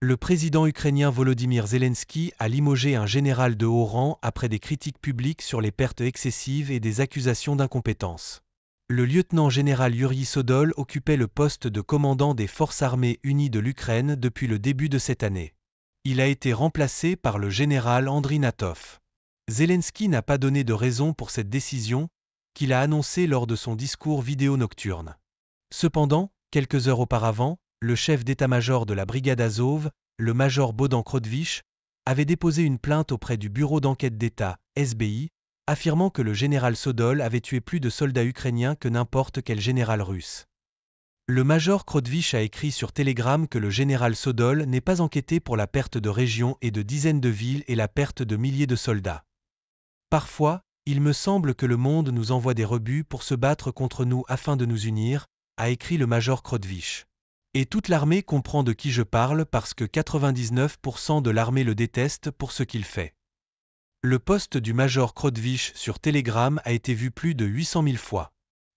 Le président ukrainien Volodymyr Zelensky a limogé un général de haut rang après des critiques publiques sur les pertes excessives et des accusations d'incompétence. Le lieutenant-général Yuri Sodol occupait le poste de commandant des Forces armées unies de l'Ukraine depuis le début de cette année. Il a été remplacé par le général Andriy Natov. Zelensky n'a pas donné de raison pour cette décision, qu'il a annoncée lors de son discours vidéo nocturne. Cependant, quelques heures auparavant, le chef d'état-major de la brigade Azov, le major Bodan Krodvich, avait déposé une plainte auprès du Bureau d'enquête d'État, SBI, affirmant que le général Sodol avait tué plus de soldats ukrainiens que n'importe quel général russe. Le major Krodvich a écrit sur Telegram que le général Sodol n'est pas enquêté pour la perte de régions et de dizaines de villes et la perte de milliers de soldats. Parfois, il me semble que le monde nous envoie des rebuts pour se battre contre nous afin de nous unir, a écrit le major Krodvich. Et toute l'armée comprend de qui je parle parce que 99% de l'armée le déteste pour ce qu'il fait. Le poste du major Krodvich sur Telegram a été vu plus de 800 000 fois.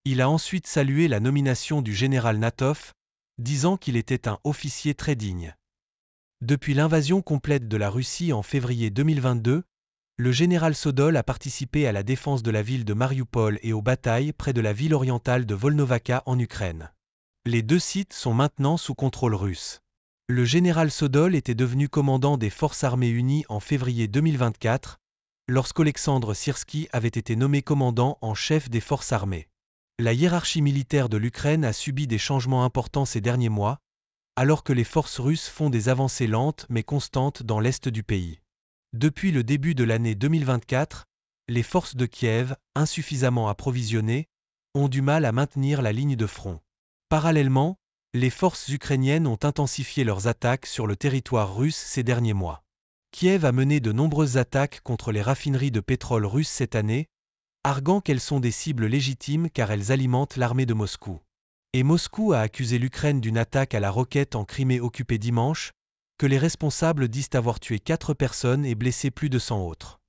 Il a ensuite salué la nomination du général Natov, disant qu'il était un officier très digne. Depuis l'invasion complète de la Russie en février 2022, le général Sodol a participé à la défense de la ville de Mariupol et aux batailles près de la ville orientale de Volnovaka en Ukraine. Les deux sites sont maintenant sous contrôle russe. Le général Sodol était devenu commandant des Forces armées unies en février 2024, lorsqu'Alexandre Sirski avait été nommé commandant en chef des Forces armées. La hiérarchie militaire de l'Ukraine a subi des changements importants ces derniers mois, alors que les forces russes font des avancées lentes mais constantes dans l'est du pays. Depuis le début de l'année 2024, les forces de Kiev, insuffisamment approvisionnées, ont du mal à maintenir la ligne de front. Parallèlement, les forces ukrainiennes ont intensifié leurs attaques sur le territoire russe ces derniers mois. Kiev a mené de nombreuses attaques contre les raffineries de pétrole russes cette année, arguant qu'elles sont des cibles légitimes car elles alimentent l'armée de Moscou. Et Moscou a accusé l'Ukraine d'une attaque à la roquette en Crimée occupée dimanche, que les responsables disent avoir tué 4 personnes et blessé plus de 100 autres.